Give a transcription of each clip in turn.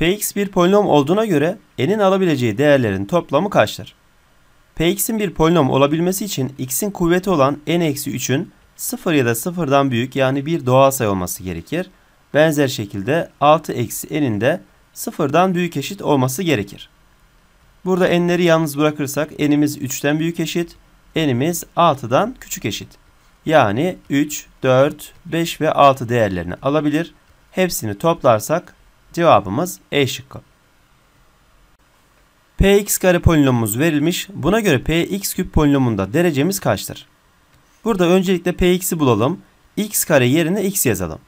Px bir polinom olduğuna göre n'in alabileceği değerlerin toplamı kaçtır? Px'in bir polinom olabilmesi için x'in kuvveti olan n-3'ün 0 ya da 0'dan büyük yani bir doğal sayı olması gerekir. Benzer şekilde 6 eksi n'in de 0'dan büyük eşit olması gerekir. Burada n'leri yalnız bırakırsak n'imiz 3'ten büyük eşit, n'imiz 6'dan küçük eşit. Yani 3, 4, 5 ve 6 değerlerini alabilir. Hepsini toplarsak Cevabımız E şıkkı. Px kare polinomumuz verilmiş. Buna göre Px küp polinomunda derecemiz kaçtır? Burada öncelikle Px'i bulalım. X kare yerine X yazalım.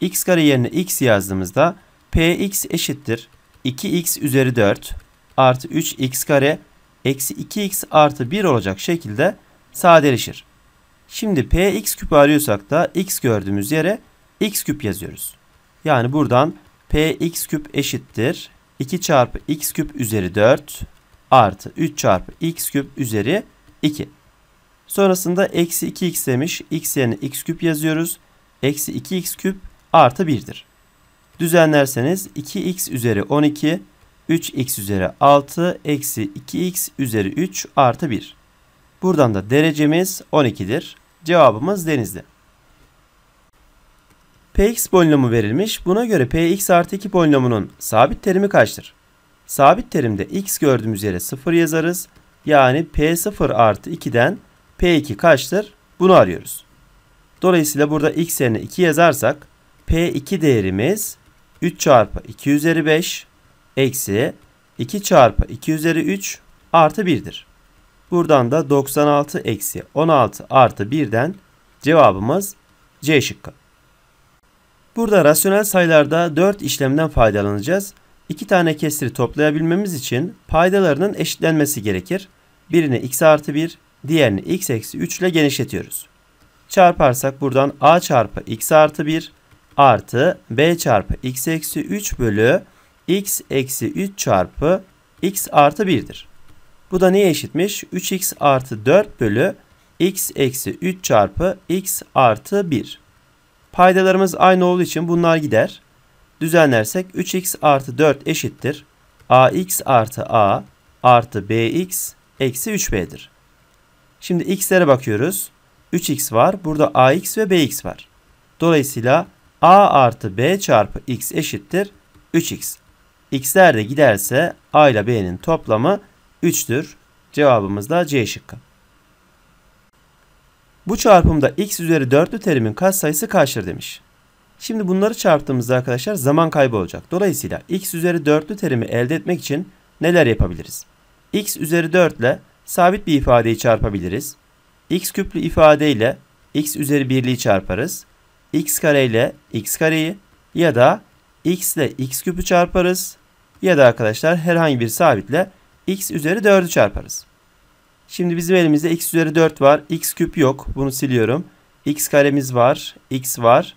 X kare yerine X yazdığımızda Px eşittir. 2X üzeri 4 artı 3X kare eksi 2X artı 1 olacak şekilde sadeleşir. Şimdi Px küp arıyorsak da X gördüğümüz yere X küp yazıyoruz. Yani buradan px küp eşittir 2 çarpı x küp üzeri 4 artı 3 çarpı x küp üzeri 2. Sonrasında eksi 2x demiş. x yerine x küp yazıyoruz. Eksi 2x küp artı 1'dir. Düzenlerseniz 2x üzeri 12, 3x üzeri 6, eksi 2x üzeri 3 artı 1. Buradan da derecemiz 12'dir. Cevabımız denizli. Px polinomu verilmiş. Buna göre Px artı 2 polinomunun sabit terimi kaçtır? Sabit terimde x gördüğümüz yere 0 yazarız. Yani P0 artı 2'den P2 kaçtır? Bunu arıyoruz. Dolayısıyla burada x yerine 2 yazarsak P2 değerimiz 3 çarpı 2 üzeri 5 eksi 2 çarpı 2 üzeri 3 artı 1'dir. Buradan da 96 eksi 16 artı 1'den cevabımız C şıkkı. Burada rasyonel sayılarda 4 işlemden faydalanacağız. 2 tane kesri toplayabilmemiz için paydalarının eşitlenmesi gerekir. Birini x artı 1, diğerini x eksi 3 ile genişletiyoruz. Çarparsak buradan a çarpı x artı 1 artı b çarpı x eksi 3 bölü x eksi 3 çarpı x artı 1'dir. Bu da neye eşitmiş? 3x artı 4 bölü x eksi 3 çarpı x artı 1. Paydalarımız aynı olduğu için bunlar gider. Düzenlersek 3x artı 4 eşittir. ax artı a artı bx eksi 3b'dir. Şimdi x'lere bakıyoruz. 3x var. Burada ax ve bx var. Dolayısıyla a artı b çarpı x eşittir 3x. x'ler de giderse a ile b'nin toplamı 3'tür. Cevabımız da C şıkkı. Bu çarpımda x üzeri 4'lü terimin kaç sayısı kaçtır demiş. Şimdi bunları çarptığımızda arkadaşlar zaman kaybı olacak. Dolayısıyla x üzeri 4'lü terimi elde etmek için neler yapabiliriz? x üzeri 4 ile sabit bir ifadeyi çarpabiliriz. x küplü ifadeyle x üzeri 1'liği çarparız. x kare ile x kareyi ya da x ile x küpü çarparız. Ya da arkadaşlar herhangi bir sabitle x üzeri 4'ü çarparız. Şimdi bizim elimizde x üzeri 4 var. x küp yok. Bunu siliyorum. x karemiz var. x var.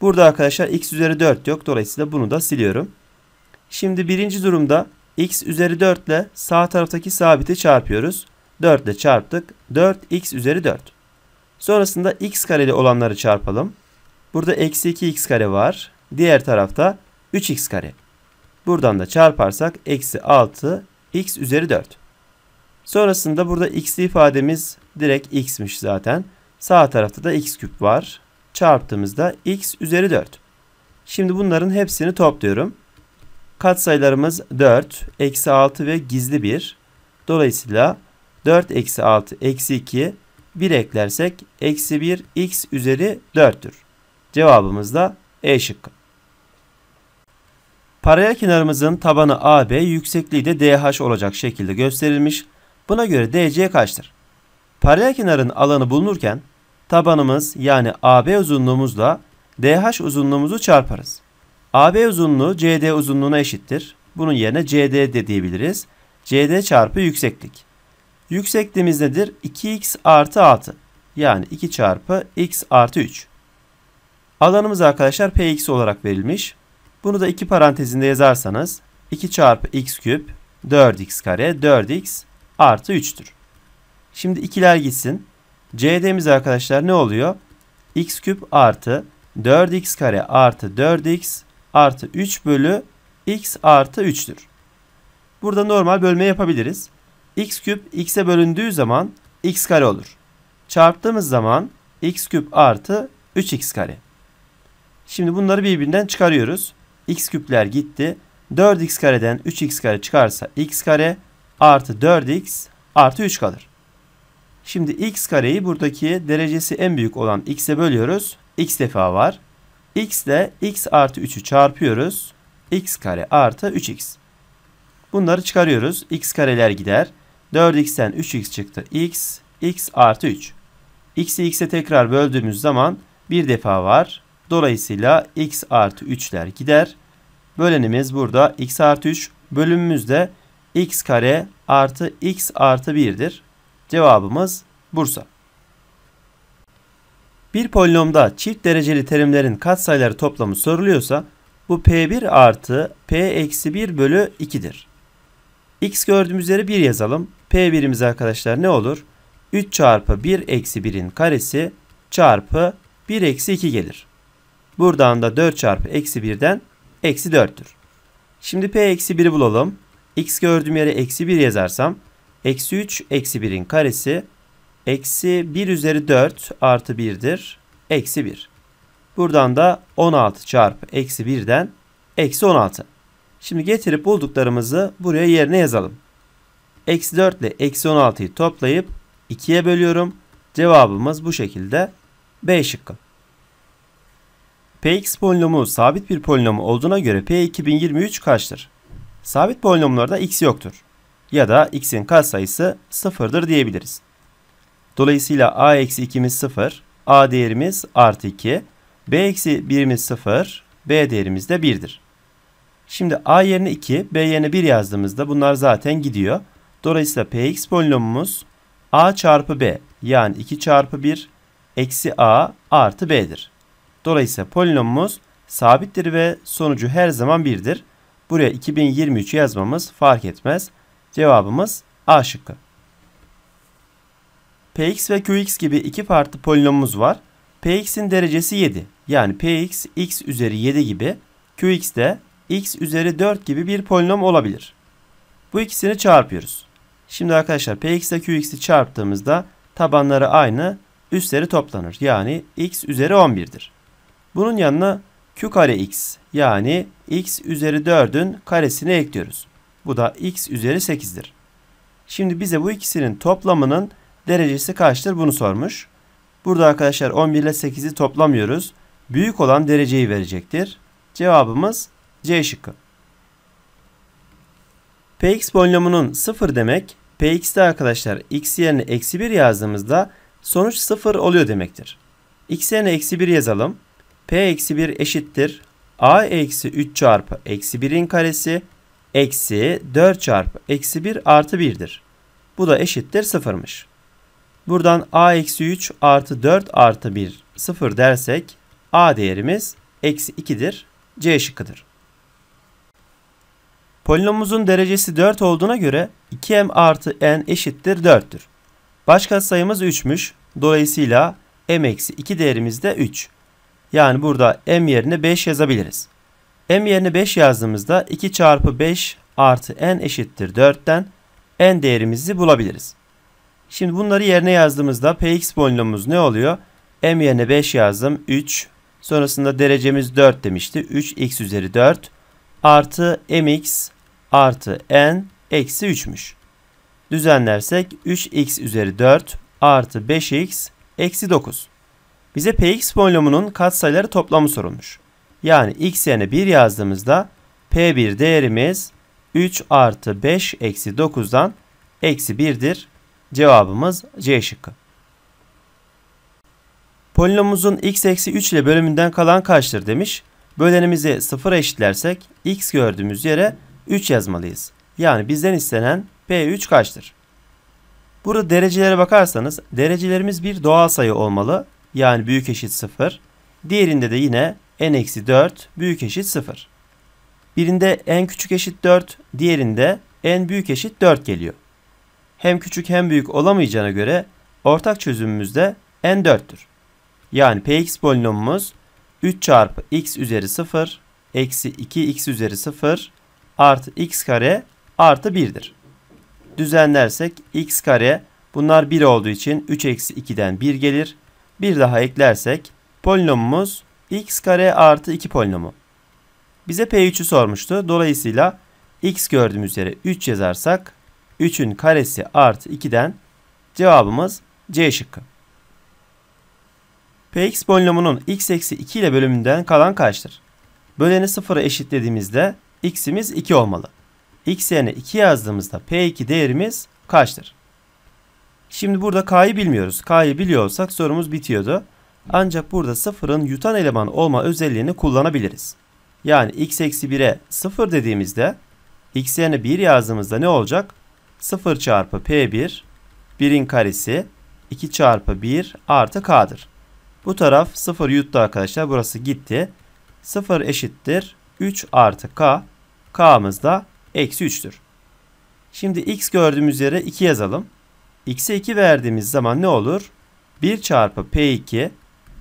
Burada arkadaşlar x üzeri 4 yok. Dolayısıyla bunu da siliyorum. Şimdi birinci durumda x üzeri 4 ile sağ taraftaki sabiti çarpıyoruz. 4 ile çarptık. 4 x üzeri 4. Sonrasında x kareli olanları çarpalım. Burada eksi 2x kare var. Diğer tarafta 3x kare. Buradan da çarparsak eksi 6 x üzeri 4. Sonrasında burada x ifademiz direkt x'miş zaten. Sağ tarafta da x küp var. Çarptığımızda x üzeri 4. Şimdi bunların hepsini topluyorum. Katsayılarımız 4, eksi 6 ve gizli 1. Dolayısıyla 4 eksi 6 eksi 2 1 eklersek eksi 1 x üzeri 4'tür. Cevabımız da E şıkkı. Paralel kenarımızın tabanı AB, yüksekliği de DH olacak şekilde gösterilmiş. Buna göre DC kaçtır? Paralel kenarın alanı bulunurken tabanımız yani AB uzunluğumuzla DH uzunluğumuzu çarparız. AB uzunluğu CD uzunluğuna eşittir. Bunun yerine CD de diyebiliriz. CD çarpı yükseklik. Yüksekliğimiz nedir? 2x artı 6. Yani 2 çarpı x artı 3. Alanımız arkadaşlar px olarak verilmiş. Bunu da iki parantezinde yazarsanız 2 çarpı x küp 4x kare 4x artı 3'tür. Şimdi ikiler gitsin. CD'miz arkadaşlar ne oluyor? x küp artı 4x kare artı 4x artı 3 bölü x artı 3'tür. Burada normal bölme yapabiliriz. x küp x'e bölündüğü zaman x kare olur. Çarptığımız zaman x küp artı 3x kare. Şimdi bunları birbirinden çıkarıyoruz. x küpler gitti. 4x kareden 3x kare çıkarsa x kare artı 4x artı 3 kalır. Şimdi x kareyi buradaki derecesi en büyük olan x'e bölüyoruz. x defa var. x ile x artı 3'ü çarpıyoruz. x kare artı 3x. Bunları çıkarıyoruz. x kareler gider. 4x'ten 3x çıktı. x, x artı 3. x'i x'e tekrar böldüğümüz zaman bir defa var. Dolayısıyla x artı 3'ler gider. Bölenimiz burada x artı 3. Bölümümüz de x kare artı x artı 1'dir. Cevabımız Bursa. Bir polinomda çift dereceli terimlerin katsayıları toplamı soruluyorsa bu p1 artı p eksi 1 bölü 2'dir. x gördüğümüz üzere 1 yazalım. p1'imiz arkadaşlar ne olur? 3 çarpı 1 eksi 1'in karesi çarpı 1 eksi 2 gelir. Buradan da 4 çarpı eksi 1'den eksi 4'tür. Şimdi p eksi 1'i bulalım x gördüğüm yere eksi 1 yazarsam eksi 3 eksi 1'in karesi eksi 1 üzeri 4 artı 1'dir. Eksi 1. Buradan da 16 çarpı eksi 1'den eksi 16. Şimdi getirip bulduklarımızı buraya yerine yazalım. Eksi 4 ile eksi 16'yı toplayıp 2'ye bölüyorum. Cevabımız bu şekilde B şıkkı. Px polinomu sabit bir polinomu olduğuna göre P2023 kaçtır? Sabit polinomlarda x yoktur ya da x'in katsayısı sıfırdır diyebiliriz. Dolayısıyla a eksi 2'miz 0, a değerimiz artı 2, b eksi 1'imiz 0, b değerimiz de 1'dir. Şimdi a yerine 2, b yerine 1 yazdığımızda bunlar zaten gidiyor. Dolayısıyla px polinomumuz a çarpı b yani 2 çarpı 1 eksi a artı b'dir. Dolayısıyla polinomumuz sabittir ve sonucu her zaman 1'dir. Buraya 2023 yazmamız fark etmez. Cevabımız A şıkkı. Px ve Qx gibi iki farklı polinomumuz var. Px'in derecesi 7. Yani Px x üzeri 7 gibi Qx de x üzeri 4 gibi bir polinom olabilir. Bu ikisini çarpıyoruz. Şimdi arkadaşlar Px ile Qx'i çarptığımızda tabanları aynı üstleri toplanır. Yani x üzeri 11'dir. Bunun yanına Q kare x yani x üzeri 4'ün karesini ekliyoruz. Bu da x üzeri 8'dir. Şimdi bize bu ikisinin toplamının derecesi kaçtır bunu sormuş. Burada arkadaşlar 11 ile 8'i toplamıyoruz. Büyük olan dereceyi verecektir. Cevabımız C şıkkı. Px polinomunun 0 demek Px'de arkadaşlar x yerine eksi 1 yazdığımızda sonuç 0 oluyor demektir. x yerine eksi 1 yazalım. P eksi 1 eşittir. A eksi 3 çarpı eksi 1'in karesi eksi 4 çarpı eksi 1 artı 1'dir. Bu da eşittir 0'mış. Buradan A eksi 3 artı 4 artı 1 0 dersek A değerimiz eksi 2'dir. C şıkkıdır. Polinomumuzun derecesi 4 olduğuna göre 2m artı n eşittir 4'tür. Başka sayımız 3'müş. Dolayısıyla m eksi 2 değerimiz de 3. Yani burada m yerine 5 yazabiliriz. m yerine 5 yazdığımızda 2 çarpı 5 artı n eşittir 4'ten n değerimizi bulabiliriz. Şimdi bunları yerine yazdığımızda px polinomumuz ne oluyor? m yerine 5 yazdım 3 sonrasında derecemiz 4 demişti 3x üzeri 4 artı mx artı n eksi 3'müş. Düzenlersek 3x üzeri 4 artı 5x eksi 9. Bize Px polinomunun katsayıları toplamı sorulmuş. Yani x yerine 1 yazdığımızda P1 değerimiz 3 artı 5 eksi 9'dan eksi 1'dir. Cevabımız C şıkkı. Polinomumuzun x eksi 3 ile bölümünden kalan kaçtır demiş. Bölenimizi 0 eşitlersek x gördüğümüz yere 3 yazmalıyız. Yani bizden istenen P3 kaçtır? Burada derecelere bakarsanız derecelerimiz bir doğal sayı olmalı yani büyük eşit 0. Diğerinde de yine n eksi 4 büyük eşit 0. Birinde n küçük eşit 4, diğerinde n büyük eşit 4 geliyor. Hem küçük hem büyük olamayacağına göre ortak çözümümüz de n 4'tür. Yani px polinomumuz 3 çarpı x üzeri 0 eksi 2x üzeri 0 artı x kare artı 1'dir. Düzenlersek x kare bunlar 1 olduğu için 3 eksi 2'den 1 gelir. Bir daha eklersek polinomumuz x kare artı 2 polinomu. Bize P3'ü sormuştu. Dolayısıyla x gördüğümüz yere 3 yazarsak 3'ün karesi artı 2'den cevabımız C şıkkı. Px polinomunun x eksi 2 ile bölümünden kalan kaçtır? Böleni sıfıra eşitlediğimizde x'imiz 2 olmalı. x yerine 2 yazdığımızda p2 değerimiz kaçtır? Şimdi burada K'yı bilmiyoruz. K'yı biliyorsak sorumuz bitiyordu. Ancak burada sıfırın yutan eleman olma özelliğini kullanabiliriz. Yani x eksi 1'e 0 dediğimizde x yerine 1 yazdığımızda ne olacak? 0 çarpı p1 1'in karesi 2 çarpı 1 artı k'dır. Bu taraf 0 yuttu arkadaşlar. Burası gitti. 0 eşittir 3 artı k. K'mız da eksi 3'tür. Şimdi x gördüğümüz yere 2 yazalım x'e 2 verdiğimiz zaman ne olur? 1 çarpı p2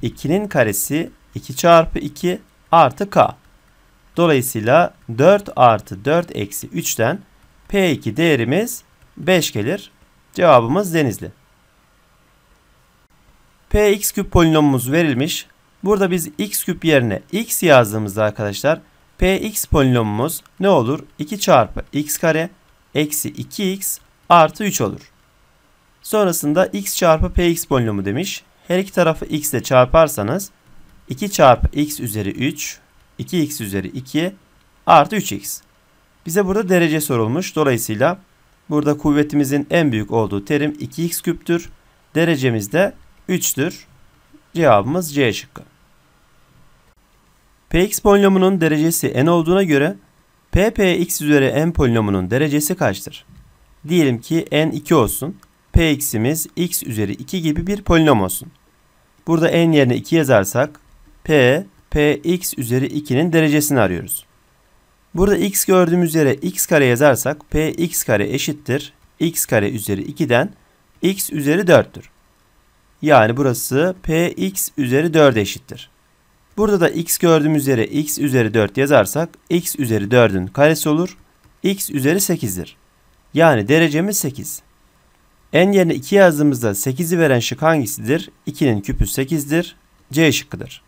2'nin karesi 2 çarpı 2 artı k. Dolayısıyla 4 artı 4 eksi 3'ten p2 değerimiz 5 gelir. Cevabımız denizli. px küp polinomumuz verilmiş. Burada biz x küp yerine x yazdığımızda arkadaşlar px polinomumuz ne olur? 2 çarpı x kare eksi 2x artı 3 olur. Sonrasında x çarpı px polinomu demiş. Her iki tarafı x ile çarparsanız 2 çarpı x üzeri 3, 2x üzeri 2 artı 3x. Bize burada derece sorulmuş. Dolayısıyla burada kuvvetimizin en büyük olduğu terim 2x küptür. Derecemiz de 3'tür. Cevabımız C şıkkı. Px polinomunun derecesi n olduğuna göre ppx üzeri n polinomunun derecesi kaçtır? Diyelim ki n 2 olsun px'imiz x üzeri 2 gibi bir polinom olsun. Burada n yerine 2 yazarsak p, px üzeri 2'nin derecesini arıyoruz. Burada x gördüğümüz yere x kare yazarsak px kare eşittir x kare üzeri 2'den x üzeri 4'tür. Yani burası px üzeri 4 eşittir. Burada da x gördüğümüz yere x üzeri 4 yazarsak x üzeri 4'ün karesi olur. x üzeri 8'dir. Yani derecemiz 8 n yerine 2 yazdığımızda 8'i veren şık hangisidir? 2'nin küpü 8'dir. C şıkkıdır.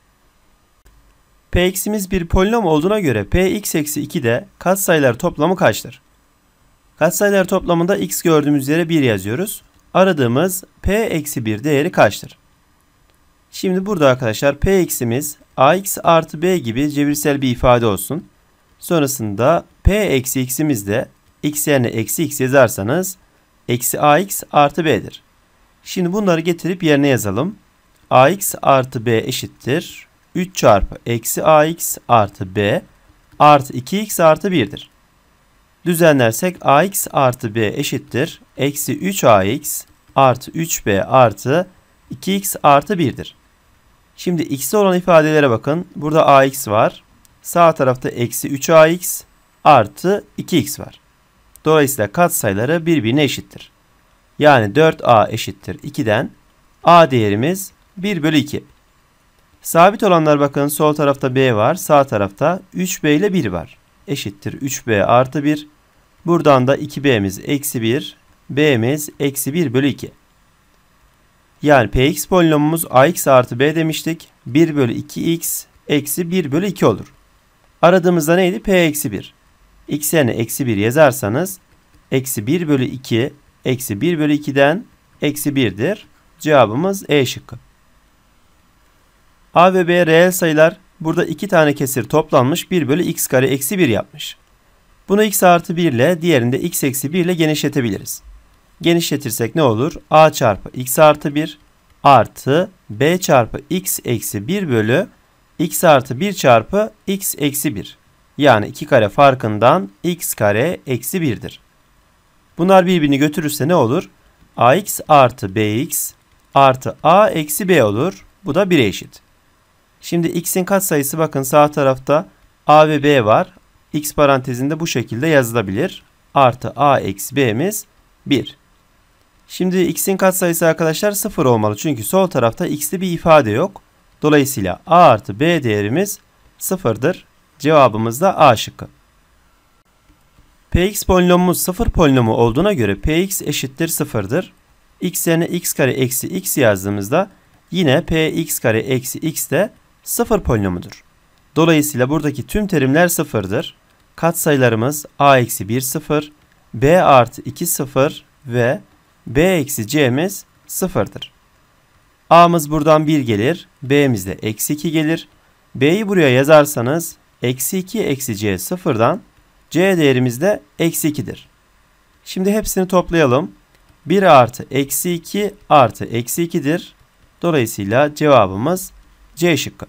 Px'imiz bir polinom olduğuna göre px eksi 2'de katsayılar toplamı kaçtır? Katsayılar toplamında x gördüğümüz yere 1 yazıyoruz. Aradığımız p eksi 1 değeri kaçtır? Şimdi burada arkadaşlar p eksimiz ax artı b gibi cebirsel bir ifade olsun. Sonrasında p eksi x'imiz de x yerine eksi x yazarsanız eksi ax artı b'dir. Şimdi bunları getirip yerine yazalım. ax artı b eşittir. 3 çarpı eksi ax artı b artı 2x artı 1'dir. Düzenlersek ax artı b eşittir. Eksi 3ax artı 3b artı 2x artı 1'dir. Şimdi x'e olan ifadelere bakın. Burada ax var. Sağ tarafta eksi 3ax artı 2x var. Dolayısıyla katsayıları birbirine eşittir. Yani 4a eşittir 2'den a değerimiz 1 bölü 2. Sabit olanlar bakın sol tarafta b var sağ tarafta 3b ile 1 var. Eşittir 3b artı 1. Buradan da 2b'miz eksi 1 b'miz eksi 1 bölü 2. Yani px polinomumuz ax artı b demiştik. 1 bölü 2x eksi 1 bölü 2 olur. Aradığımızda neydi? p eksi 1 x yerine eksi 1 yazarsanız eksi 1 bölü 2 eksi 1 bölü 2'den eksi 1'dir. Cevabımız E şıkkı. A ve B reel sayılar burada iki tane kesir toplanmış 1 bölü x kare eksi 1 yapmış. Bunu x artı 1 ile diğerinde x eksi 1 ile genişletebiliriz. Genişletirsek ne olur? A çarpı x artı 1 artı b çarpı x eksi 1 bölü x artı 1 çarpı x eksi 1. Yani 2 kare farkından x kare eksi 1'dir. Bunlar birbirini götürürse ne olur? ax artı bx artı a eksi b olur. Bu da 1'e eşit. Şimdi x'in katsayısı bakın sağ tarafta a ve b var. x parantezinde bu şekilde yazılabilir. Artı a eksi b'miz 1. Şimdi x'in katsayısı arkadaşlar 0 olmalı. Çünkü sol tarafta x'li bir ifade yok. Dolayısıyla a artı b değerimiz 0'dır. Cevabımız da A şıkkı. Px polinomumuz sıfır polinomu olduğuna göre Px eşittir sıfırdır. X yerine x kare eksi x yazdığımızda yine Px kare eksi x de sıfır polinomudur. Dolayısıyla buradaki tüm terimler sıfırdır. Katsayılarımız a eksi 1 sıfır, b artı 2 sıfır ve b eksi c'miz sıfırdır. a'mız buradan 1 gelir, b'miz de eksi 2 gelir. b'yi buraya yazarsanız eksi 2 eksi c sıfırdan c değerimiz de eksi 2'dir. Şimdi hepsini toplayalım. 1 artı eksi 2 artı eksi 2'dir. Dolayısıyla cevabımız C şıkkı.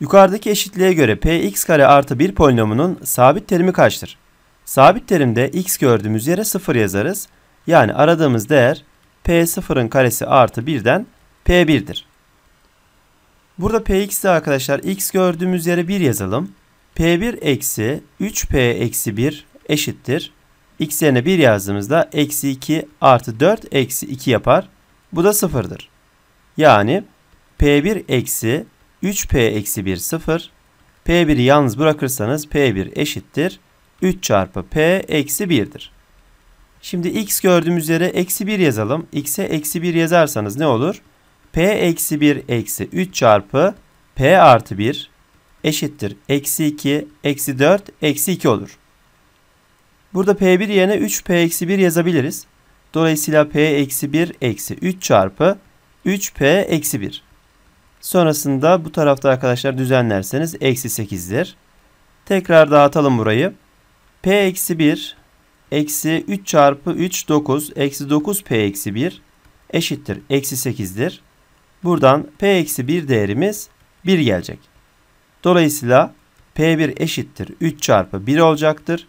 Yukarıdaki eşitliğe göre px kare artı 1 polinomunun sabit terimi kaçtır? Sabit terimde x gördüğümüz yere 0 yazarız. Yani aradığımız değer p0'ın karesi artı 1'den p1'dir. Burada px'de arkadaşlar x gördüğümüz yere 1 yazalım. p1 eksi 3p eksi 1 eşittir. x yerine 1 yazdığımızda eksi 2 artı 4 eksi 2 yapar. Bu da sıfırdır. Yani p1 eksi 3p eksi 1 sıfır. p1'i yalnız bırakırsanız p1 eşittir. 3 çarpı p eksi 1'dir. Şimdi x gördüğümüz yere eksi 1 yazalım. x'e eksi 1 yazarsanız ne olur? P eksi 1 eksi 3 çarpı P artı 1 eşittir. Eksi 2 eksi 4 eksi 2 olur. Burada P1 yerine 3P eksi 1 yazabiliriz. Dolayısıyla P eksi 1 eksi 3 çarpı 3P eksi 1. Sonrasında bu tarafta arkadaşlar düzenlerseniz eksi 8'dir. Tekrar dağıtalım burayı. P eksi 1 eksi 3 çarpı 3 9 eksi 9 P eksi 1 eşittir. Eksi 8'dir. Buradan P-1 değerimiz 1 gelecek. Dolayısıyla P1 eşittir 3 çarpı 1 olacaktır.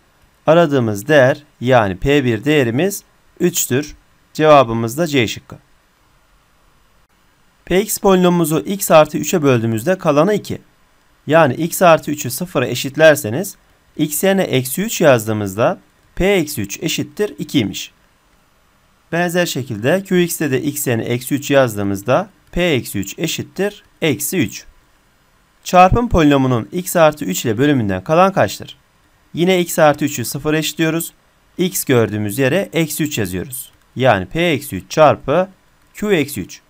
Aradığımız değer yani P1 değerimiz 3'tür. Cevabımız da C şıkkı. Px polinomumuzu x artı 3'e böldüğümüzde kalanı 2. Yani x artı 3'ü 0'a eşitlerseniz x yerine eksi 3 yazdığımızda p eksi 3 eşittir 2'ymiş. Benzer şekilde qx'te de x yerine eksi 3 yazdığımızda p-3 eşittir eksi 3. Çarpım polinomunun x artı 3 ile bölümünden kalan kaçtır? Yine x artı 3'ü 0 eşitliyoruz. x gördüğümüz yere eksi 3 yazıyoruz. Yani p eksi 3 çarpı q eksi 3.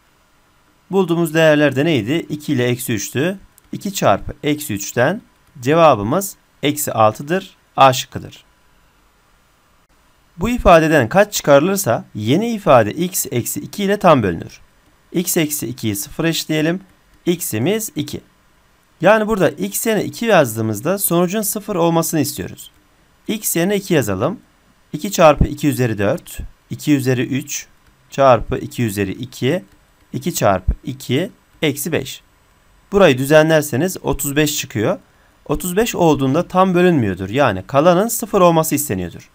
Bulduğumuz değerler de neydi? 2 ile eksi 3'tü. 2 çarpı eksi 3'ten cevabımız eksi 6'dır. A şıkkıdır. Bu ifadeden kaç çıkarılırsa yeni ifade x eksi 2 ile tam bölünür x eksi 2'yi 0 eşleyelim. x'imiz 2. Yani burada x yerine 2 yazdığımızda sonucun 0 olmasını istiyoruz. x yerine 2 yazalım. 2 çarpı 2 üzeri 4, 2 üzeri 3 çarpı 2 üzeri 2, 2 çarpı 2 eksi 5. Burayı düzenlerseniz 35 çıkıyor. 35 olduğunda tam bölünmüyordur. Yani kalanın 0 olması isteniyordur.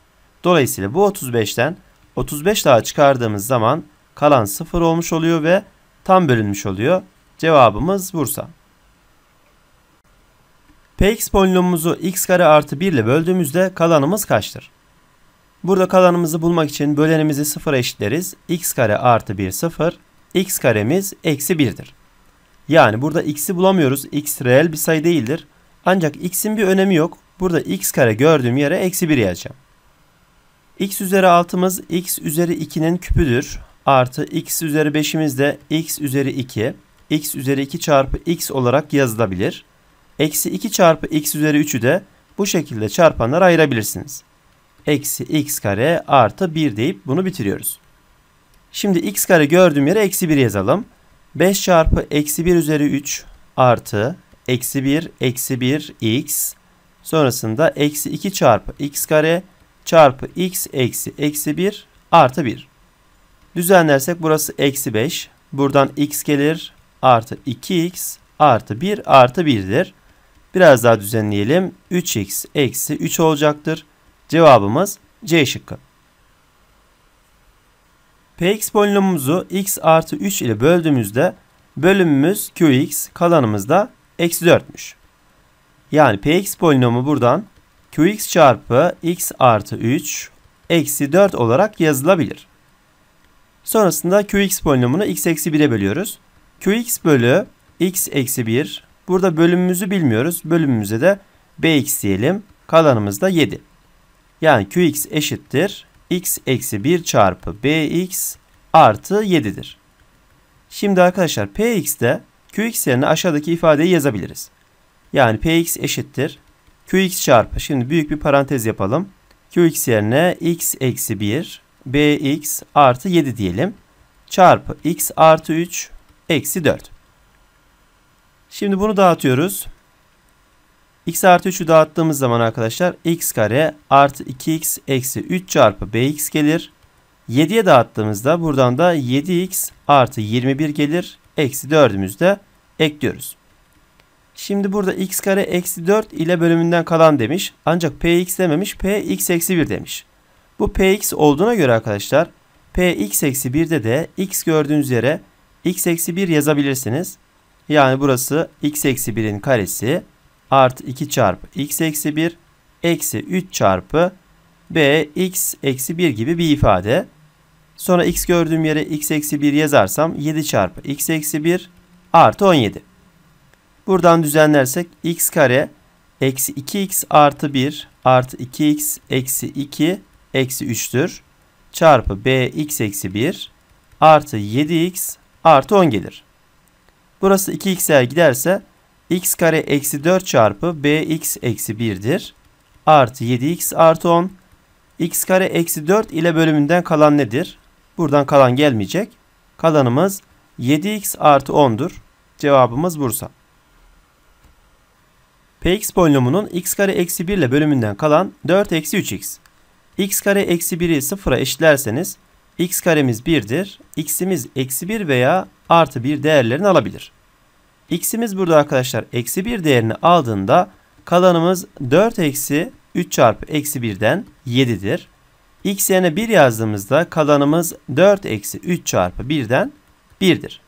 Dolayısıyla bu 35'ten 35 daha çıkardığımız zaman Kalan 0 olmuş oluyor ve tam bölünmüş oluyor. Cevabımız Bursa. Px polinomumuzu x kare artı 1 ile böldüğümüzde kalanımız kaçtır? Burada kalanımızı bulmak için bölenimizi 0'a eşitleriz. x kare artı 1 0. x karemiz eksi 1'dir. Yani burada x'i bulamıyoruz. x reel bir sayı değildir. Ancak x'in bir önemi yok. Burada x kare gördüğüm yere eksi 1 yazacağım. x üzeri 6'mız x üzeri 2'nin küpüdür artı x üzeri 5'imiz de x üzeri 2. x üzeri 2 çarpı x olarak yazılabilir. Eksi 2 çarpı x üzeri 3'ü de bu şekilde çarpanlar ayırabilirsiniz. Eksi x kare artı 1 deyip bunu bitiriyoruz. Şimdi x kare gördüğüm yere eksi 1 yazalım. 5 çarpı eksi 1 üzeri 3 artı eksi 1 eksi 1 x sonrasında eksi 2 çarpı x kare çarpı x eksi eksi 1 artı 1. Düzenlersek burası eksi 5. Buradan x gelir artı 2x artı 1 artı 1'dir. Biraz daha düzenleyelim. 3x eksi 3 olacaktır. Cevabımız C şıkkı. Px polinomumuzu x artı 3 ile böldüğümüzde bölümümüz qx kalanımız da eksi 4'müş. Yani px polinomu buradan qx çarpı x artı 3 eksi 4 olarak yazılabilir. Sonrasında qx polinomunu x eksi 1'e bölüyoruz. qx bölü x eksi 1. Burada bölümümüzü bilmiyoruz. Bölümümüze de bx diyelim. Kalanımız da 7. Yani qx eşittir. x eksi 1 çarpı bx artı 7'dir. Şimdi arkadaşlar px'de qx yerine aşağıdaki ifadeyi yazabiliriz. Yani px eşittir. qx çarpı. Şimdi büyük bir parantez yapalım. qx yerine x eksi 1 bx artı 7 diyelim. Çarpı x artı 3 eksi 4. Şimdi bunu dağıtıyoruz. x artı 3'ü dağıttığımız zaman arkadaşlar x kare artı 2x eksi 3 çarpı bx gelir. 7'ye dağıttığımızda buradan da 7x artı 21 gelir. Eksi 4'ümüzü de ekliyoruz. Şimdi burada x kare eksi 4 ile bölümünden kalan demiş. Ancak px dememiş px eksi 1 demiş. Bu px olduğuna göre arkadaşlar px eksi 1'de de x gördüğünüz yere x eksi 1 yazabilirsiniz. Yani burası x eksi 1'in karesi artı 2 çarpı x eksi 1 eksi 3 çarpı b x eksi 1 gibi bir ifade. Sonra x gördüğüm yere x eksi 1 yazarsam 7 çarpı x eksi 1 artı 17. Buradan düzenlersek x kare eksi 2x artı 1 artı 2x eksi 2 eksi 3'tür. Çarpı bx eksi 1 artı 7x artı 10 gelir. Burası 2x'e giderse x kare eksi 4 çarpı bx eksi 1'dir. Artı 7x artı 10. x kare eksi 4 ile bölümünden kalan nedir? Buradan kalan gelmeyecek. Kalanımız 7x artı 10'dur. Cevabımız Bursa. Px polinomunun x kare eksi 1 ile bölümünden kalan 4 eksi 3x x kare eksi 1'i 0'a eşitlerseniz x karemiz 1'dir. x'imiz eksi 1 veya artı 1 değerlerini alabilir. x'imiz burada arkadaşlar eksi 1 değerini aldığında kalanımız 4 eksi 3 çarpı eksi 1'den 7'dir. x yerine 1 yazdığımızda kalanımız 4 eksi 3 çarpı 1'den 1'dir.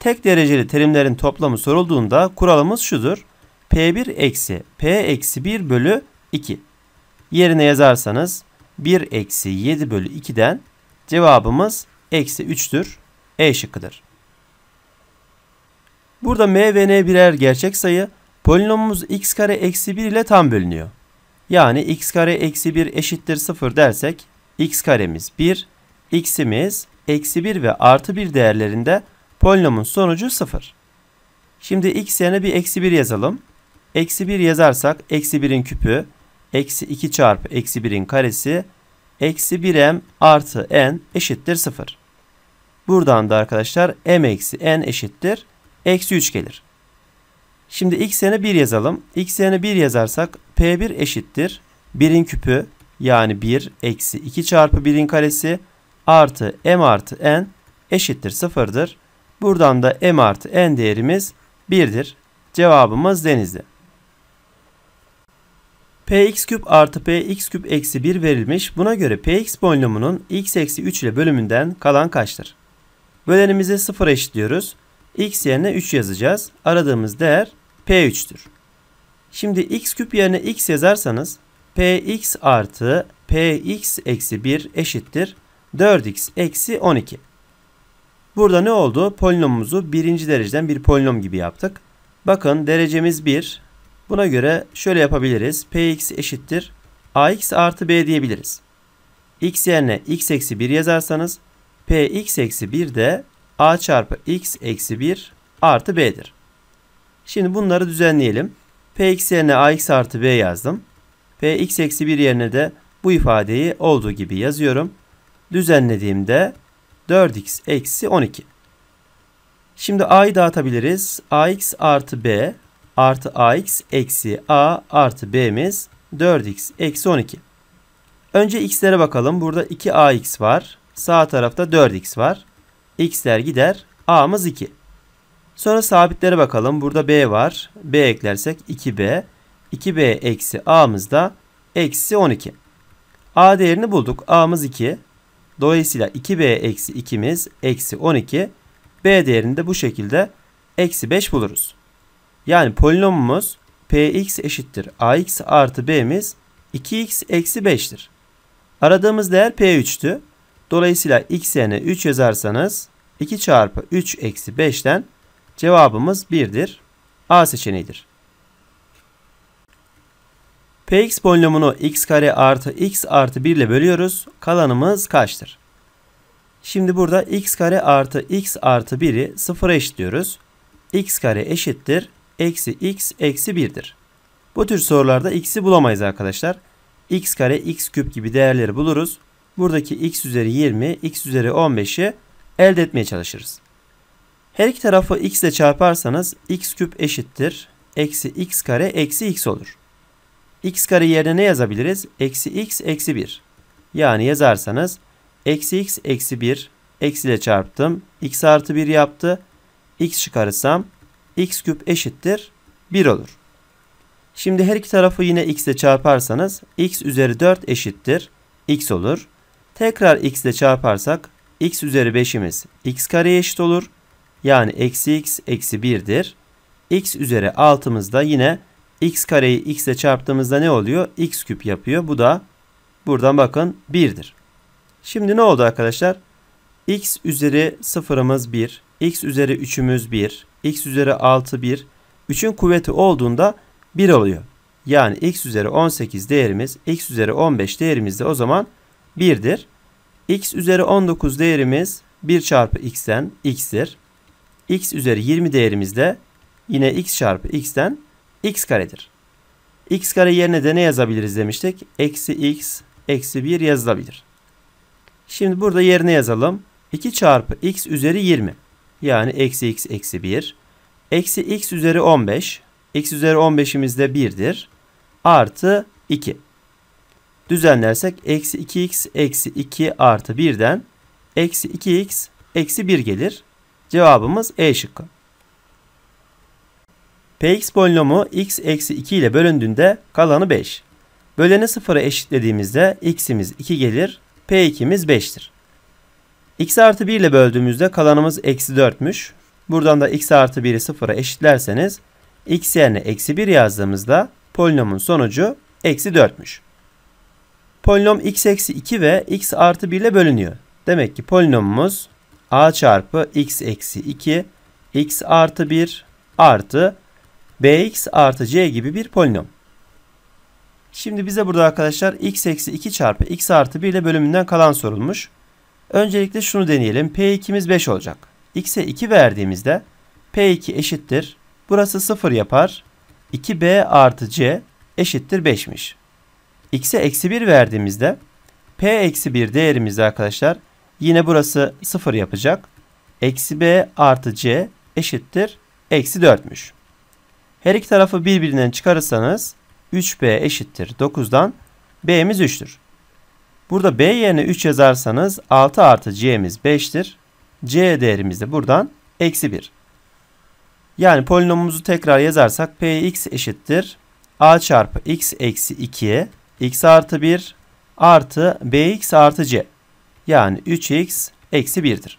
Tek dereceli terimlerin toplamı sorulduğunda kuralımız şudur. P1 eksi P eksi 1 bölü 2. Yerine yazarsanız 1 eksi 7 bölü 2'den cevabımız eksi 3'tür. E şıkkıdır. Burada m ve n birer gerçek sayı. Polinomumuz x kare eksi 1 ile tam bölünüyor. Yani x kare eksi 1 eşittir 0 dersek x karemiz 1, x'imiz eksi 1 ve artı 1 değerlerinde polinomun sonucu 0. Şimdi x yerine bir eksi 1 yazalım. Eksi 1 yazarsak eksi 1'in küpü eksi 2 çarpı eksi 1'in karesi eksi 1m artı n eşittir 0. Buradan da arkadaşlar m eksi n eşittir eksi 3 gelir. Şimdi xn'i 1 yazalım. xn'i 1 yazarsak p1 eşittir 1'in küpü yani 1 eksi 2 çarpı 1'in karesi artı m artı n eşittir 0'dır. Buradan da m artı n değerimiz 1'dir. Cevabımız denizli px küp artı px küp eksi 1 verilmiş. Buna göre px polinomunun x eksi 3 ile bölümünden kalan kaçtır? Bölenimizi 0 eşitliyoruz. x yerine 3 yazacağız. Aradığımız değer p3'tür. Şimdi x küp yerine x yazarsanız px artı px eksi 1 eşittir 4x eksi 12. Burada ne oldu? Polinomumuzu birinci dereceden bir polinom gibi yaptık. Bakın derecemiz 1, Buna göre şöyle yapabiliriz. Px eşittir ax artı b diyebiliriz. x yerine x eksi 1 yazarsanız px eksi 1 de a çarpı x eksi 1 artı b'dir. Şimdi bunları düzenleyelim. px yerine ax artı b yazdım. px eksi 1 yerine de bu ifadeyi olduğu gibi yazıyorum. Düzenlediğimde 4x eksi 12. Şimdi a'yı dağıtabiliriz. ax artı b artı ax eksi a artı b'miz 4x eksi 12. Önce x'lere bakalım. Burada 2ax var. Sağ tarafta 4x var. x'ler gider. a'mız 2. Sonra sabitlere bakalım. Burada b var. b eklersek 2b. 2b eksi a'mız da eksi 12. a değerini bulduk. a'mız 2. Dolayısıyla 2b eksi 2'miz eksi 12. b değerini de bu şekilde eksi 5 buluruz. Yani polinomumuz px eşittir ax artı b'miz 2x eksi 5'tir. Aradığımız değer p3'tü. Dolayısıyla x yerine 3 yazarsanız 2 çarpı 3 eksi 5'ten cevabımız 1'dir. A seçeneğidir. Px polinomunu x kare artı x artı 1 ile bölüyoruz. Kalanımız kaçtır? Şimdi burada x kare artı x artı 1'i sıfıra eşitliyoruz. x kare eşittir eksi x eksi 1'dir. Bu tür sorularda x'i bulamayız arkadaşlar. x kare x küp gibi değerleri buluruz. Buradaki x üzeri 20 x üzeri 15'i elde etmeye çalışırız. Her iki tarafı x ile çarparsanız x küp eşittir. Eksi x kare eksi x olur. x kare yerine ne yazabiliriz? Eksi x eksi 1. Yani yazarsanız eksi x eksi 1 eksi ile çarptım. x artı 1 yaptı. x çıkarırsam x küp eşittir 1 olur. Şimdi her iki tarafı yine x ile çarparsanız x üzeri 4 eşittir x olur. Tekrar x ile çarparsak x üzeri 5'imiz x kareye eşit olur. Yani eksi x eksi 1'dir. x üzeri 6'mız da yine x kareyi x ile çarptığımızda ne oluyor? x küp yapıyor. Bu da buradan bakın 1'dir. Şimdi ne oldu arkadaşlar? x üzeri 0'ımız 1, x üzeri 3'ümüz 1, x üzeri 6 1. 3'ün kuvveti olduğunda 1 oluyor. Yani x üzeri 18 değerimiz x üzeri 15 değerimiz de o zaman 1'dir. x üzeri 19 değerimiz 1 çarpı x'ten x'tir. x üzeri 20 değerimiz de yine x çarpı x'ten x karedir. x kare yerine de ne yazabiliriz demiştik? Eksi x eksi 1 yazılabilir. Şimdi burada yerine yazalım. 2 çarpı x üzeri 20. Yani eksi x eksi 1. Eksi x üzeri 15. x üzeri 15'imiz de 1'dir. Artı 2. Düzenlersek eksi 2x eksi 2 artı 1'den eksi 2x eksi 1 gelir. Cevabımız E şıkkı. Px polinomu x eksi 2 ile bölündüğünde kalanı 5. Böleni 0'a eşitlediğimizde x'imiz 2 gelir, p2'miz 5'tir x artı 1 ile böldüğümüzde kalanımız eksi 4'müş. Buradan da x artı 1'i 0'a eşitlerseniz x yerine eksi 1 yazdığımızda polinomun sonucu eksi 4'müş. Polinom x eksi 2 ve x artı 1 ile bölünüyor. Demek ki polinomumuz a çarpı x eksi 2 x artı 1 artı bx artı c gibi bir polinom. Şimdi bize burada arkadaşlar x eksi 2 çarpı x artı 1 ile bölümünden kalan sorulmuş. Öncelikle şunu deneyelim. P2'miz 5 olacak. X'e 2 verdiğimizde P2 eşittir. Burası 0 yapar. 2B artı C eşittir 5'miş. X'e eksi 1 verdiğimizde P eksi 1 değerimizde arkadaşlar yine burası 0 yapacak. Eksi B artı C eşittir. Eksi 4'müş. Her iki tarafı birbirinden çıkarırsanız 3B eşittir 9'dan B'miz 3'tür. Burada B yerine 3 yazarsanız 6 artı C'miz 5'tir. C değerimiz de buradan eksi 1. Yani polinomumuzu tekrar yazarsak Px eşittir. A çarpı x eksi 2 x artı 1 artı bx artı c. Yani 3x eksi 1'dir.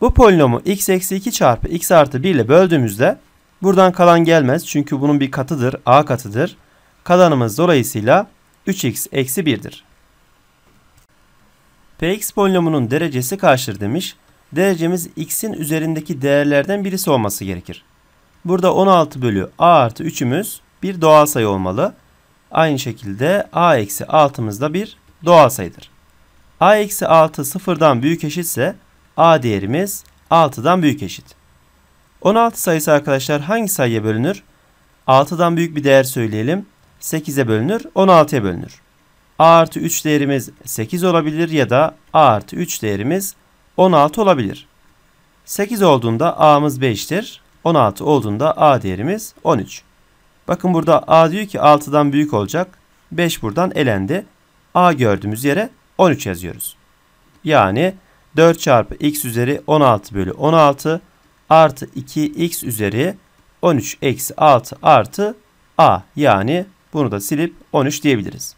Bu polinomu x eksi 2 çarpı x artı 1 ile böldüğümüzde buradan kalan gelmez. Çünkü bunun bir katıdır. a katıdır. Kalanımız dolayısıyla 3x eksi 1'dir. Px polinomunun derecesi kaçtır demiş. Derecemiz x'in üzerindeki değerlerden birisi olması gerekir. Burada 16 bölü a artı 3'ümüz bir doğal sayı olmalı. Aynı şekilde a eksi 6'mız da bir doğal sayıdır. a eksi 6 sıfırdan büyük eşitse a değerimiz 6'dan büyük eşit. 16 sayısı arkadaşlar hangi sayıya bölünür? 6'dan büyük bir değer söyleyelim. 8'e bölünür, 16'ya bölünür a artı 3 değerimiz 8 olabilir ya da a artı 3 değerimiz 16 olabilir. 8 olduğunda a'mız 5'tir. 16 olduğunda a değerimiz 13. Bakın burada a diyor ki 6'dan büyük olacak. 5 buradan elendi. a gördüğümüz yere 13 yazıyoruz. Yani 4 çarpı x üzeri 16 bölü 16 artı 2x üzeri 13 eksi 6 artı a yani bunu da silip 13 diyebiliriz.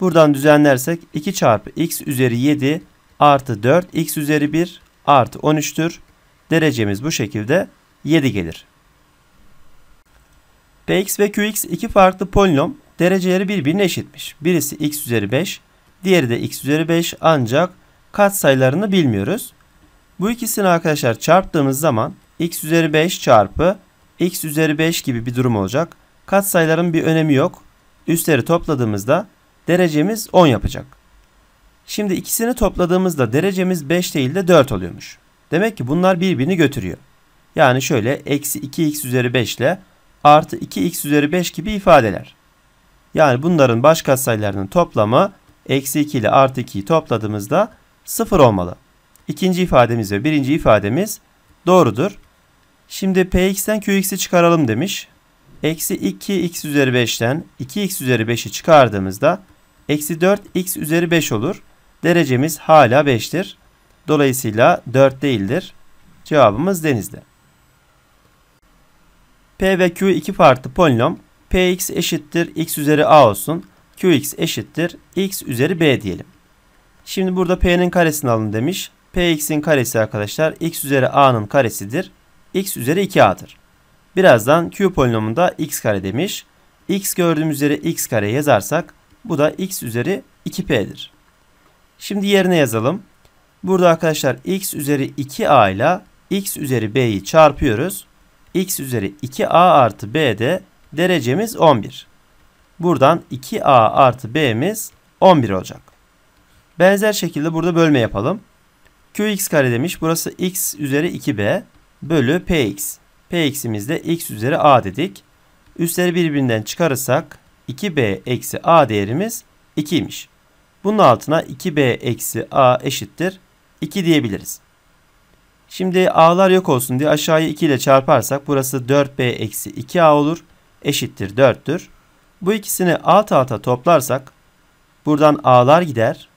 Buradan düzenlersek 2 çarpı x üzeri 7 artı 4 x üzeri 1 artı 13'tür. Derecemiz bu şekilde 7 gelir. Px ve Qx iki farklı polinom dereceleri birbirine eşitmiş. Birisi x üzeri 5, diğeri de x üzeri 5 ancak katsayılarını bilmiyoruz. Bu ikisini arkadaşlar çarptığımız zaman x üzeri 5 çarpı x üzeri 5 gibi bir durum olacak. Katsayıların bir önemi yok. Üstleri topladığımızda derecemiz 10 yapacak. Şimdi ikisini topladığımızda derecemiz 5 değil de 4 oluyormuş. Demek ki bunlar birbirini götürüyor. Yani şöyle eksi 2x üzeri 5 ile artı 2x üzeri 5 gibi ifadeler. Yani bunların baş katsayılarının toplamı eksi 2 ile artı 2'yi topladığımızda 0 olmalı. İkinci ifademiz ve birinci ifademiz doğrudur. Şimdi px'ten qx'i çıkaralım demiş. Eksi 2x üzeri 5'ten 2x üzeri 5'i çıkardığımızda Eksi 4 x üzeri 5 olur. Derecemiz hala 5'tir. Dolayısıyla 4 değildir. Cevabımız denizde. P ve Q iki farklı polinom. Px eşittir x üzeri a olsun. Qx eşittir x üzeri b diyelim. Şimdi burada p'nin karesini alın demiş. Px'in karesi arkadaşlar x üzeri a'nın karesidir. x üzeri 2a'dır. Birazdan Q polinomunda x kare demiş. x gördüğümüz üzere x kare yazarsak bu da x üzeri 2p'dir. Şimdi yerine yazalım. Burada arkadaşlar x üzeri 2a ile x üzeri b'yi çarpıyoruz. x üzeri 2a artı b'de derecemiz 11. Buradan 2a artı b'miz 11 olacak. Benzer şekilde burada bölme yapalım. qx kare demiş. Burası x üzeri 2b bölü px. px'imiz de x üzeri a dedik. Üstleri birbirinden çıkarırsak 2b eksi a değerimiz 2 2'ymiş. Bunun altına 2b eksi a eşittir 2 diyebiliriz. Şimdi a'lar yok olsun diye aşağıya 2 ile çarparsak burası 4b eksi 2a olur. Eşittir 4'tür. Bu ikisini alt alta toplarsak buradan a'lar gider.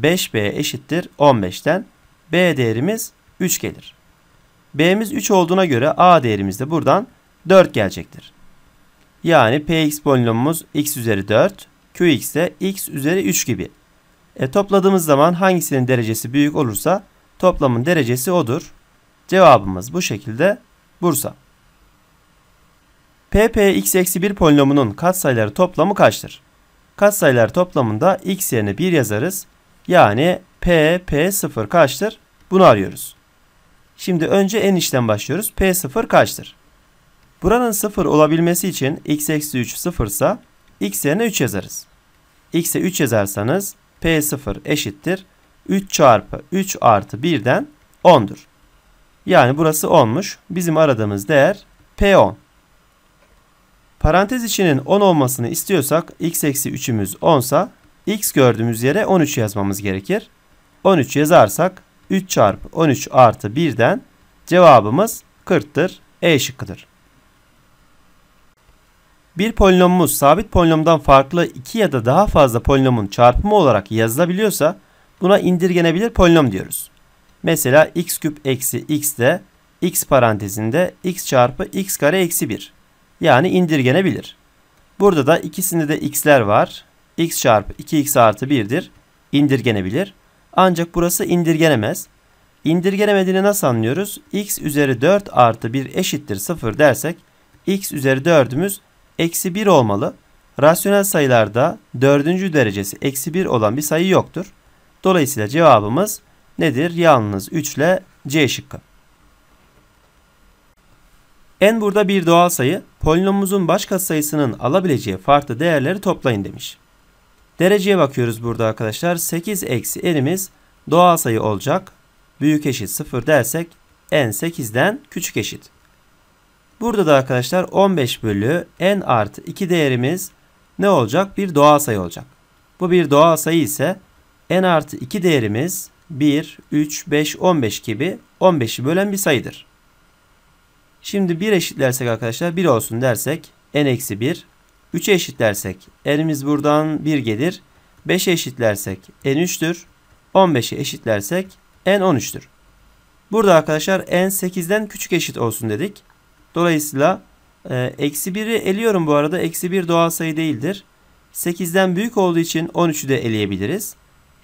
5b eşittir 15'ten b değerimiz 3 gelir. b'miz 3 olduğuna göre a değerimiz de buradan 4 gelecektir. Yani px polinomumuz x üzeri 4, qx de x üzeri 3 gibi. E, topladığımız zaman hangisinin derecesi büyük olursa toplamın derecesi odur. Cevabımız bu şekilde Bursa. ppx-1 polinomunun katsayıları toplamı kaçtır? Katsayılar toplamında x yerine 1 yazarız. Yani p, p0 kaçtır? Bunu arıyoruz. Şimdi önce enişten başlıyoruz. p0 kaçtır? Buranın 0 olabilmesi için x eksi 3 0 ise x yerine 3 yazarız. x'e 3 yazarsanız p0 eşittir 3 çarpı 3 artı 1'den 10'dur. Yani burası 10'muş. Bizim aradığımız değer p10. Parantez içinin 10 olmasını istiyorsak x eksi 3'ümüz 10 sa x gördüğümüz yere 13 yazmamız gerekir. 13 yazarsak 3 çarpı 13 artı 1'den cevabımız 40'tır. E şıkkıdır. Bir polinomumuz sabit polinomdan farklı iki ya da daha fazla polinomun çarpımı olarak yazılabiliyorsa buna indirgenebilir polinom diyoruz. Mesela x küp eksi x de x parantezinde x çarpı x kare eksi 1 yani indirgenebilir. Burada da ikisinde de x'ler var. x çarpı 2x artı 1'dir. İndirgenebilir. Ancak burası indirgenemez. İndirgenemediğini nasıl anlıyoruz? x üzeri 4 artı 1 eşittir 0 dersek x üzeri 4'ümüz eksi 1 olmalı. Rasyonel sayılarda dördüncü derecesi eksi 1 olan bir sayı yoktur. Dolayısıyla cevabımız nedir? Yalnız 3 ile C şıkkı. En burada bir doğal sayı, polinomumuzun baş katsayısının alabileceği farklı değerleri toplayın demiş. Dereceye bakıyoruz burada arkadaşlar. 8 eksi n'imiz doğal sayı olacak. Büyük eşit 0 dersek n 8'den küçük eşit. Burada da arkadaşlar 15 bölü n artı 2 değerimiz ne olacak? Bir doğal sayı olacak. Bu bir doğal sayı ise n artı 2 değerimiz 1, 3, 5, 15 gibi 15'i bölen bir sayıdır. Şimdi 1 eşitlersek arkadaşlar 1 olsun dersek n eksi 1. 3'e eşitlersek n'imiz buradan 1 gelir. 5'e eşitlersek n 3'tür. 15'e eşitlersek n 13'tür. Burada arkadaşlar n 8'den küçük eşit olsun dedik. Dolayısıyla e, eksi 1'i eliyorum bu arada. Eksi 1 doğal sayı değildir. 8'den büyük olduğu için 13'ü de eleyebiliriz.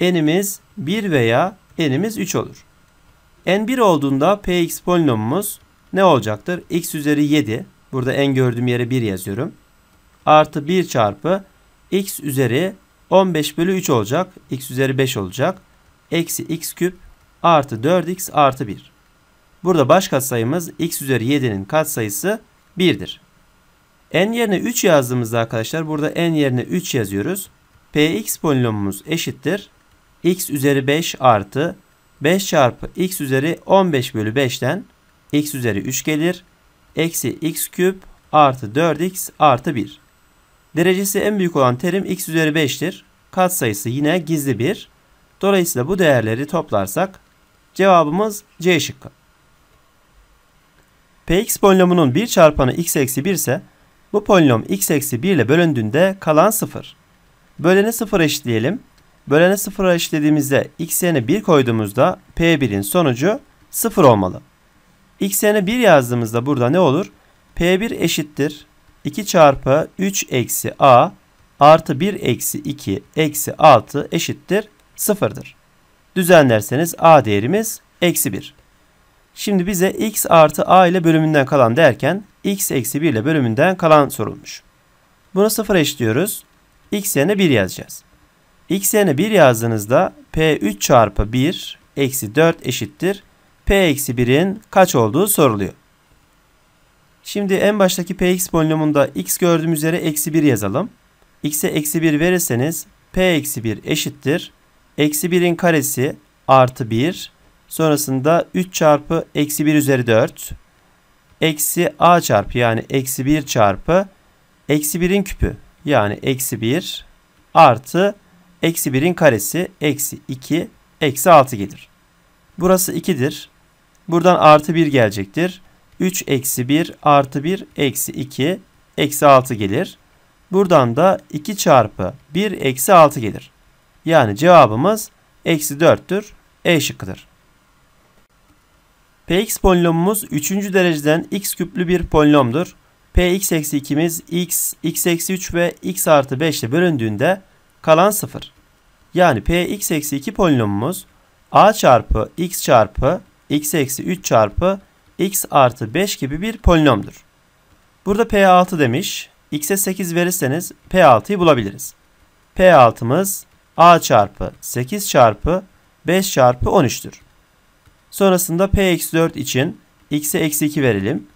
N'imiz 1 veya n'imiz 3 olur. n 1 olduğunda px polinomumuz ne olacaktır? x üzeri 7. Burada n gördüğüm yere 1 yazıyorum. Artı 1 çarpı x üzeri 15 bölü 3 olacak. x üzeri 5 olacak. Eksi x küp artı 4x artı 1. Burada baş katsayımız x üzeri 7'nin katsayısı 1'dir. n yerine 3 yazdığımızda arkadaşlar burada n yerine 3 yazıyoruz. px polinomumuz eşittir. x üzeri 5 artı 5 çarpı x üzeri 15 bölü 5'ten x üzeri 3 gelir. Eksi x küp artı 4x artı 1. Derecesi en büyük olan terim x üzeri 5'tir. Katsayısı yine gizli 1. Dolayısıyla bu değerleri toplarsak cevabımız C şıkkı. Px polinomunun bir çarpanı x eksi 1 ise bu polinom x eksi 1 ile bölündüğünde kalan 0. Böleni 0'a eşitleyelim. Böleni 0'a eşitlediğimizde x yerine 1 koyduğumuzda P1'in sonucu 0 olmalı. x yerine 1 yazdığımızda burada ne olur? P1 eşittir 2 çarpı 3 eksi a artı 1 eksi 2 eksi 6 eşittir 0'dır. Düzenlerseniz a değerimiz eksi 1. Şimdi bize x artı a ile bölümünden kalan derken x eksi 1 ile bölümünden kalan sorulmuş. Bunu sıfıra eşliyoruz. x yerine 1 yazacağız. x yerine 1 yazdığınızda p3 çarpı 1 eksi 4 eşittir. p eksi 1'in kaç olduğu soruluyor. Şimdi en baştaki px polinomunda x gördüğüm üzere eksi 1 yazalım. x'e eksi 1 verirseniz p eksi 1 eşittir. Eksi 1'in karesi artı 1 Sonrasında 3 çarpı eksi 1 üzeri 4. Eksi a çarpı yani eksi 1 çarpı eksi 1'in küpü yani eksi 1 artı eksi 1'in karesi eksi 2 eksi 6 gelir. Burası 2'dir. Buradan artı 1 gelecektir. 3 eksi 1 artı 1 eksi 2 eksi 6 gelir. Buradan da 2 çarpı 1 eksi 6 gelir. Yani cevabımız eksi 4'tür. E şıkkıdır. Px polinomumuz 3. dereceden x küplü bir polinomdur. Px eksi 2'miz x, x eksi 3 ve x artı 5 ile bölündüğünde kalan 0. Yani Px eksi 2 polinomumuz a çarpı x çarpı x eksi 3 çarpı x artı 5 gibi bir polinomdur. Burada P6 demiş. X'e 8 verirseniz P6'yı bulabiliriz. P6'mız A çarpı 8 çarpı 5 çarpı 13'tür. Sonrasında p-4 için x'e eksi 2 verelim.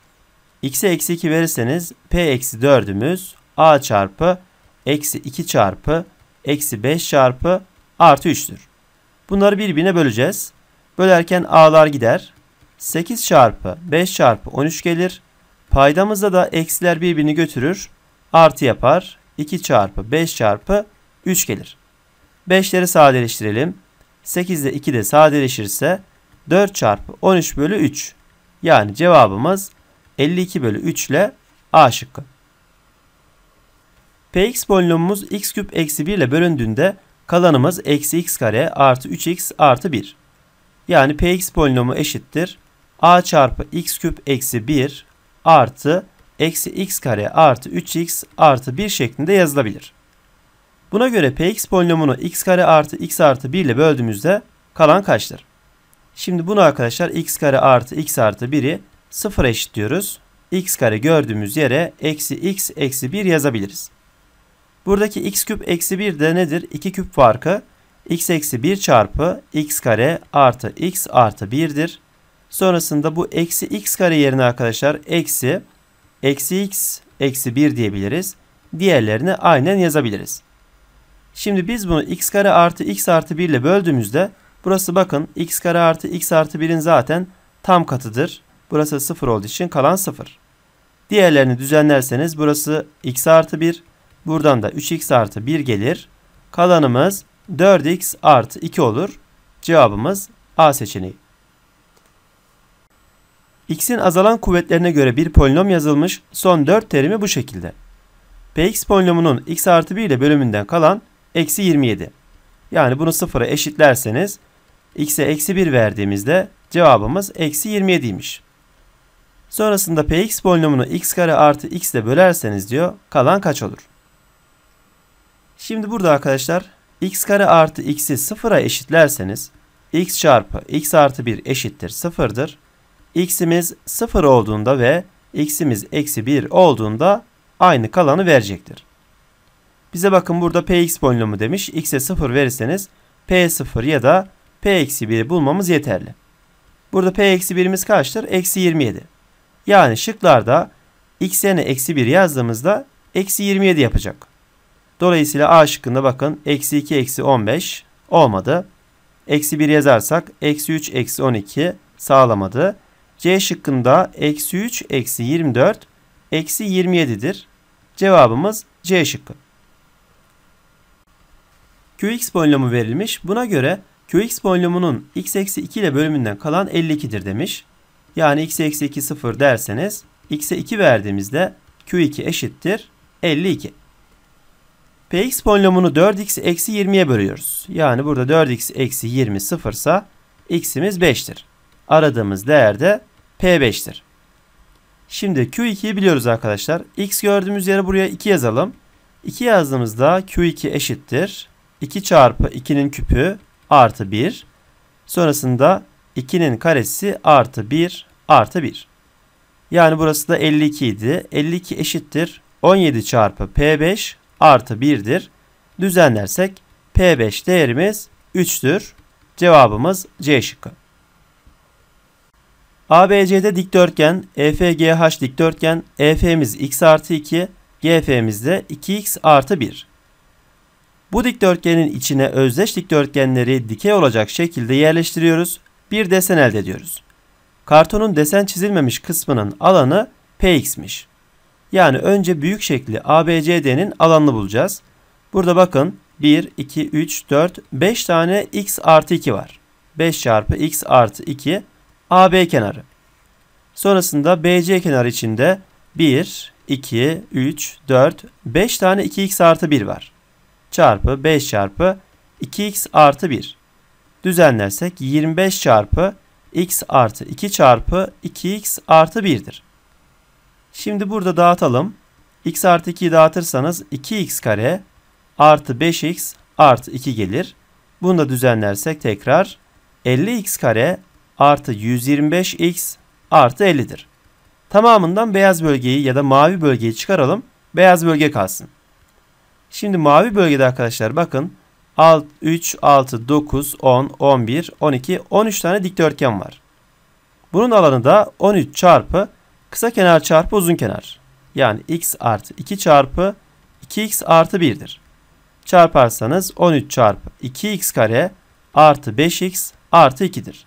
x'e eksi 2 verirseniz p eksi 4'ümüz a çarpı eksi 2 çarpı eksi 5 çarpı artı 3'tür. Bunları birbirine böleceğiz. Bölerken a'lar gider. 8 çarpı 5 çarpı 13 gelir. Paydamızda da eksiler birbirini götürür. Artı yapar. 2 çarpı 5 çarpı 3 gelir. 5'leri sadeleştirelim. 8 ile 2 de sadeleşirse 4 çarpı 13 bölü 3. Yani cevabımız 52 bölü 3 ile A şıkkı. Px polinomumuz x küp eksi 1 ile bölündüğünde kalanımız eksi x kare artı 3x artı 1. Yani px polinomu eşittir. a çarpı x küp eksi 1 artı eksi x kare artı 3x artı 1 şeklinde yazılabilir. Buna göre px polinomunu x kare artı x artı 1 ile böldüğümüzde kalan kaçtır? Şimdi bunu arkadaşlar x kare artı x artı 1'i sıfıra eşitliyoruz. x kare gördüğümüz yere eksi x eksi 1 yazabiliriz. Buradaki x küp eksi 1 de nedir? 2 küp farkı x eksi 1 çarpı x kare artı x artı 1'dir. Sonrasında bu eksi x kare yerine arkadaşlar eksi eksi x eksi 1 diyebiliriz. Diğerlerini aynen yazabiliriz. Şimdi biz bunu x kare artı x artı 1 ile böldüğümüzde Burası bakın x kare artı x artı 1'in zaten tam katıdır. Burası 0 olduğu için kalan 0. Diğerlerini düzenlerseniz burası x artı 1. Buradan da 3x artı 1 gelir. Kalanımız 4x artı 2 olur. Cevabımız A seçeneği. X'in azalan kuvvetlerine göre bir polinom yazılmış son 4 terimi bu şekilde. Px polinomunun x artı 1 ile bölümünden kalan eksi 27. Yani bunu sıfıra eşitlerseniz x'e eksi 1 verdiğimizde cevabımız eksi 27'ymiş. Sonrasında px polinomunu x kare artı x ile bölerseniz diyor kalan kaç olur? Şimdi burada arkadaşlar x kare artı x'i sıfıra eşitlerseniz x çarpı x artı 1 eşittir sıfırdır. x'imiz sıfır olduğunda ve x'imiz eksi 1 olduğunda aynı kalanı verecektir. Bize bakın burada px polinomu demiş. x'e sıfır verirseniz p sıfır ya da P-1'i eksi bulmamız yeterli. Burada P-1'imiz eksi kaçtır? Eksi 27. Yani şıklarda x'e eksi 1 yazdığımızda eksi 27 yapacak. Dolayısıyla A şıkkında bakın eksi 2 eksi 15 olmadı. Eksi 1 yazarsak eksi 3 eksi 12 sağlamadı. C şıkkında eksi 3 eksi 24 eksi 27'dir. Cevabımız C şıkkı. Qx polinomu verilmiş. Buna göre Qx polinomunun x eksi 2 ile bölümünden kalan 52'dir demiş. Yani x eksi 2 0 derseniz x'e 2 verdiğimizde q2 eşittir 52. Px polinomunu 4x eksi 20'ye bölüyoruz. Yani burada 4x eksi 20 sıfırsa x'imiz 5'tir. Aradığımız değer de p5'tir. Şimdi q2'yi biliyoruz arkadaşlar. x gördüğümüz yere buraya 2 yazalım. 2 yazdığımızda q2 eşittir. 2 çarpı 2'nin küpü artı 1. Sonrasında 2'nin karesi artı 1 artı 1. Yani burası da 52 idi. 52 eşittir 17 çarpı P5 artı 1'dir. Düzenlersek P5 değerimiz 3'tür. Cevabımız C şıkkı. ABC'de dikdörtgen, EFGH dikdörtgen, EF'miz x artı 2, GF'miz de 2x artı 1. Bu dikdörtgenin içine özdeş dikdörtgenleri dikey olacak şekilde yerleştiriyoruz. Bir desen elde ediyoruz. Kartonun desen çizilmemiş kısmının alanı px'miş. Yani önce büyük şekli ABCD'nin alanını bulacağız. Burada bakın 1, 2, 3, 4, 5 tane x artı 2 var. 5 çarpı x artı 2 AB kenarı. Sonrasında BC kenarı içinde 1, 2, 3, 4, 5 tane 2x artı 1 var çarpı 5 çarpı 2x artı 1. Düzenlersek 25 çarpı x artı 2 çarpı 2x artı 1'dir. Şimdi burada dağıtalım. x artı 2'yi dağıtırsanız 2x kare artı 5x artı 2 gelir. Bunu da düzenlersek tekrar 50x kare artı 125x artı 50'dir. Tamamından beyaz bölgeyi ya da mavi bölgeyi çıkaralım. Beyaz bölge kalsın. Şimdi mavi bölgede arkadaşlar bakın 6, 3, 6, 9, 10, 11, 12, 13 tane dikdörtgen var. Bunun alanı da 13 çarpı kısa kenar çarpı uzun kenar. Yani x artı 2 çarpı 2x artı 1'dir. Çarparsanız 13 çarpı 2x kare artı 5x artı 2'dir.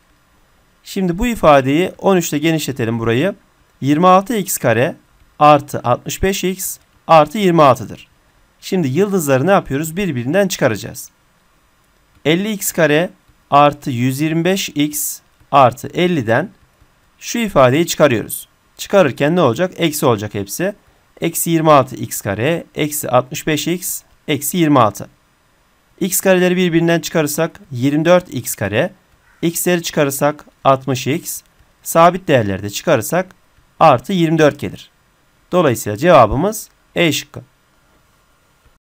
Şimdi bu ifadeyi 13 ile genişletelim burayı. 26x kare artı 65x artı 26'dır. Şimdi yıldızları ne yapıyoruz? Birbirinden çıkaracağız. 50x kare artı 125x artı 50'den şu ifadeyi çıkarıyoruz. Çıkarırken ne olacak? Eksi olacak hepsi. Eksi 26x kare eksi 65x eksi 26. X kareleri birbirinden çıkarırsak 24x kare. X'leri çıkarırsak 60x. Sabit değerlerde çıkarırsak artı 24 gelir. Dolayısıyla cevabımız E şıkkı.